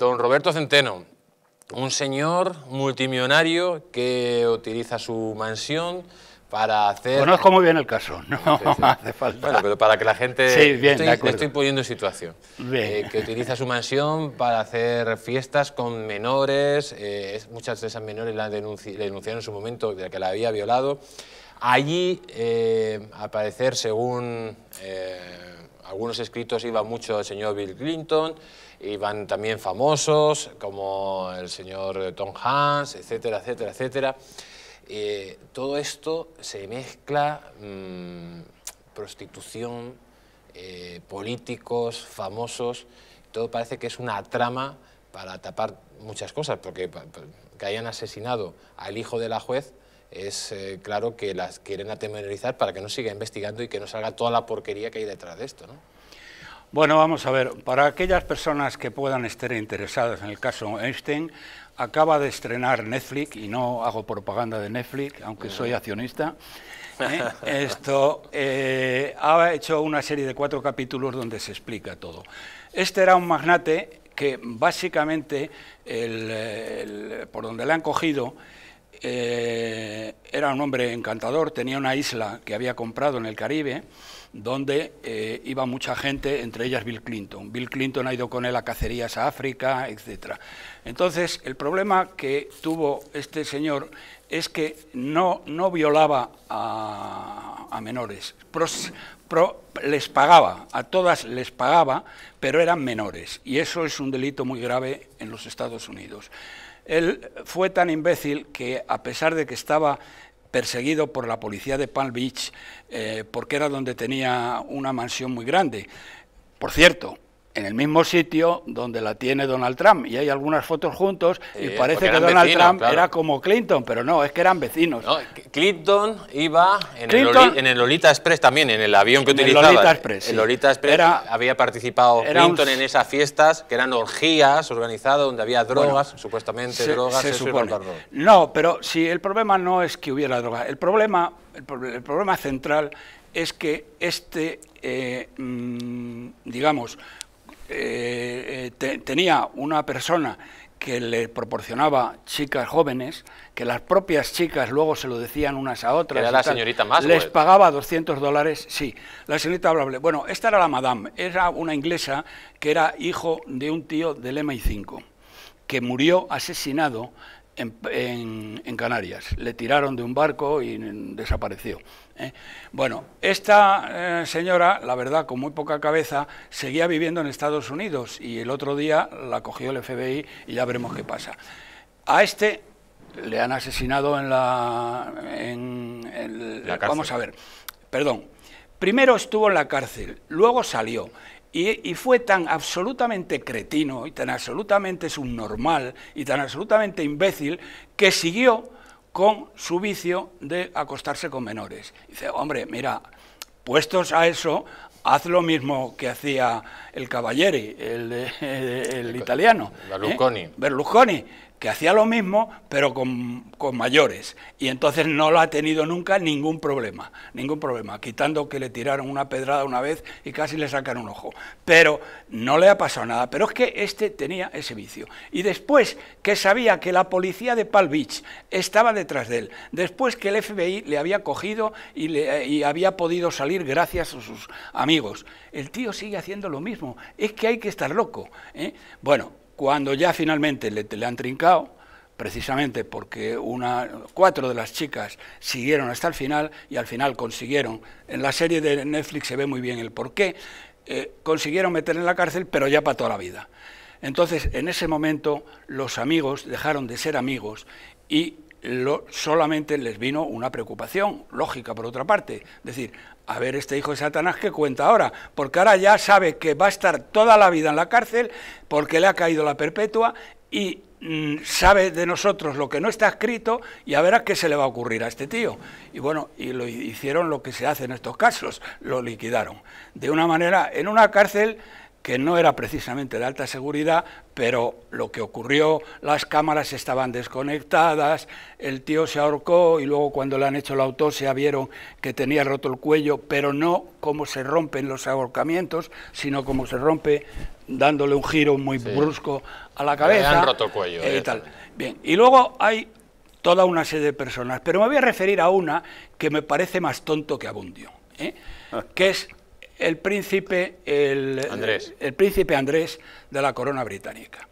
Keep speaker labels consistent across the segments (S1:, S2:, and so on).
S1: Don Roberto Centeno, un señor multimillonario que utiliza su mansión para hacer... Conozco
S2: muy bien el caso, no hace falta. Bueno,
S1: pero para que la gente... Sí, bien, estoy, estoy poniendo en situación. Eh, que utiliza su mansión para hacer fiestas con menores, eh, muchas de esas menores la, denunciaron en su momento de que la había violado. Allí, eh, al parecer, según eh, algunos escritos, iba mucho el señor Bill Clinton, iban también famosos como el señor Tom Hanks, etcétera, etcétera, etcétera. Eh, todo esto se mezcla mm, prostitución, políticos, famosos, todo parece que es una trama para tapar muchas cosas, porque que hayan asesinado al hijo de la juez es eh, claro que las quieren atemorizar para que no siga investigando y que no salga toda la porquería que hay detrás de esto.
S2: Bueno, vamos a ver, para aquellas personas que puedan estar interesadas en el caso Einstein, acaba de estrenar Netflix, y no hago propaganda de Netflix, aunque soy accionista, ¿eh? esto eh, ha hecho una serie de cuatro capítulos donde se explica todo. Este era un magnate que básicamente, por donde le han cogido, eh, era un hombre encantador, tenía una isla que había comprado en el Caribe, donde eh, iba mucha gente, entre ellas Bill Clinton. Bill Clinton ha ido con él a cacerías a África, etc. Entonces, el problema que tuvo este señor es que no, no violaba a, menores, les pagaba, a todas les pagaba, pero eran menores, y eso es un delito muy grave en los Estados Unidos. Él fue tan imbécil que, a pesar de que estaba perseguido por la policía de Palm Beach, eh, porque era donde tenía una mansión muy grande, por cierto, en el mismo sitio donde la tiene Donald Trump. Y hay algunas fotos juntos y eh, parece que Donald Trump era como Clinton, pero no, es que eran vecinos.
S1: Clinton iba en, el Lolita Express también, en el avión que utilizaba. El Lolita Express. El Lolita Express había participado Clinton en esas fiestas que eran orgías organizadas donde había drogas, supuestamente drogas. Se
S2: No, pero si el problema no es que hubiera drogas, el problema, el, problema central es que este, eh, mm, digamos, eh, eh, tenía una persona que le proporcionaba chicas jóvenes, que las propias chicas luego se lo decían unas a otras. la señorita más. Les pagaba 200 dólares, sí. La señorita hablable. Bueno, esta era la madame, era una inglesa que era hijo de un tío del MI5, que murió asesinado en, Canarias. Le tiraron de un barco y desapareció. ¿eh? Bueno, esta eh, señora, la verdad, con muy poca cabeza, seguía viviendo en Estados Unidos y el otro día la cogió el FBI y ya veremos qué pasa. A este le han asesinado en la... En, la vamos a ver, perdón. Primero estuvo en la cárcel, luego salió y, fue tan absolutamente cretino y tan absolutamente subnormal y tan absolutamente imbécil que siguió con su vicio de acostarse con menores. dice, hombre, mira, puestos a eso, haz lo mismo que hacía el caballero el, el, italiano. Berlusconi. ¿eh? Berlusconi que hacía lo mismo, pero con, mayores. Y entonces no lo ha tenido nunca ningún problema, ningún problema, quitando que le tiraron una pedrada una vez y casi le sacaron un ojo. Pero no le ha pasado nada. Pero es que este tenía ese vicio. Y después que sabía que la policía de Palm Beach estaba detrás de él, después que el FBI le había cogido y, le, y había podido salir gracias a sus amigos, el tío sigue haciendo lo mismo. Es que hay que estar loco. ¿eh? Bueno, cuando ya finalmente le, han trincado, precisamente porque una, cuatro de las chicas siguieron hasta el final y al final consiguieron, en la serie de Netflix se ve muy bien el porqué, eh, consiguieron meter en la cárcel, pero ya para toda la vida. Entonces, en ese momento, los amigos dejaron de ser amigos y solamente les vino una preocupación lógica, por otra parte. decir, a ver este hijo de Satanás que cuenta ahora, porque ahora ya sabe que va a estar toda la vida en la cárcel porque le ha caído la perpetua y mm, sabe de nosotros lo que no está escrito y a ver qué se le va a ocurrir a este tío. Y bueno, y lo hicieron lo que se hace en estos casos, lo liquidaron. De una manera, en una cárcel que no era precisamente de alta seguridad, pero lo que ocurrió, las cámaras estaban desconectadas, el tío se ahorcó y luego cuando le han hecho la autopsia vieron que tenía roto el cuello, pero no como se rompen los ahorcamientos, sino como se rompe dándole un giro muy brusco a la cabeza. Le han roto el cuello. y Bien, y luego hay toda una serie de personas, pero me voy a referir a una que me parece más tonto que Abundio, ¿eh? que es el príncipe, el, Andrés. el, príncipe Andrés de la corona británica.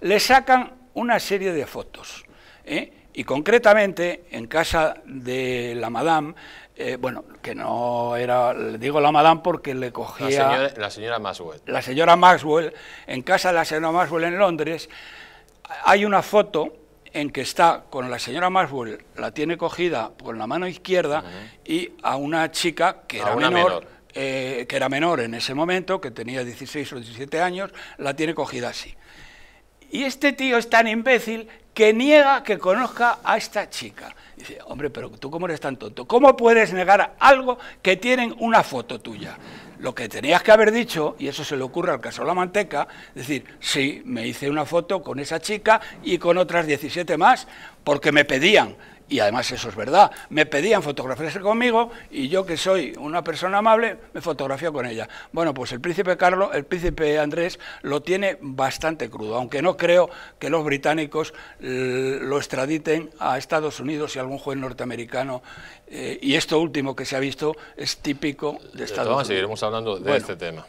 S2: Le sacan una serie de fotos. ¿eh? Y concretamente, en casa de la madame, eh, bueno, que no era, le digo la madame porque le cogía...
S1: La señora, Maxwell. La señora
S2: Maxwell, en casa de la señora Maxwell en Londres, hay una foto en que está con la señora Maxwell, la tiene cogida con la mano izquierda y a una chica que era una menor eh, que era menor en ese momento, que tenía 16 o 17 años, la tiene cogida así. Y este tío es tan imbécil que niega que conozca a esta chica. Dice, hombre, pero tú cómo eres tan tonto. ¿Cómo puedes negar algo que tienen una foto tuya? Lo que tenías que haber dicho, y eso se le ocurre al caso La Manteca, decir, sí, me hice una foto con esa chica y con otras 17 más porque me pedían y además eso es verdad, me pedían fotografiarse conmigo y yo que soy una persona amable, me fotografío con ella. Bueno, pues el príncipe Carlos, el príncipe Andrés lo tiene bastante crudo, aunque no creo que los británicos eh, lo extraditen a Estados Unidos y algún juez norteamericano. Eh, y esto último que se ha visto es típico de Estados Vamos Unidos. Seguiremos hablando de este tema.